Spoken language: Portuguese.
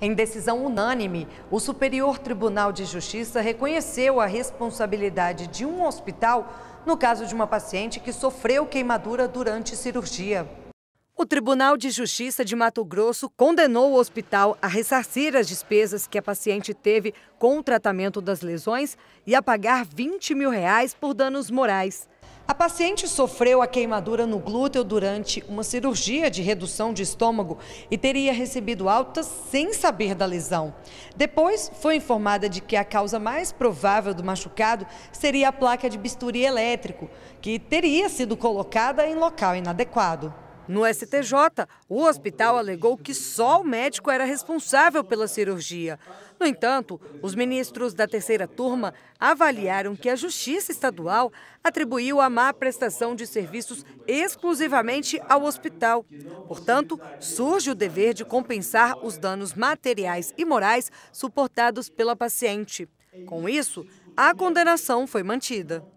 Em decisão unânime, o Superior Tribunal de Justiça reconheceu a responsabilidade de um hospital no caso de uma paciente que sofreu queimadura durante cirurgia. O Tribunal de Justiça de Mato Grosso condenou o hospital a ressarcir as despesas que a paciente teve com o tratamento das lesões e a pagar 20 mil reais por danos morais. A paciente sofreu a queimadura no glúteo durante uma cirurgia de redução de estômago e teria recebido alta sem saber da lesão. Depois, foi informada de que a causa mais provável do machucado seria a placa de bisturi elétrico, que teria sido colocada em local inadequado. No STJ, o hospital alegou que só o médico era responsável pela cirurgia. No entanto, os ministros da terceira turma avaliaram que a Justiça Estadual atribuiu a má prestação de serviços exclusivamente ao hospital. Portanto, surge o dever de compensar os danos materiais e morais suportados pela paciente. Com isso, a condenação foi mantida.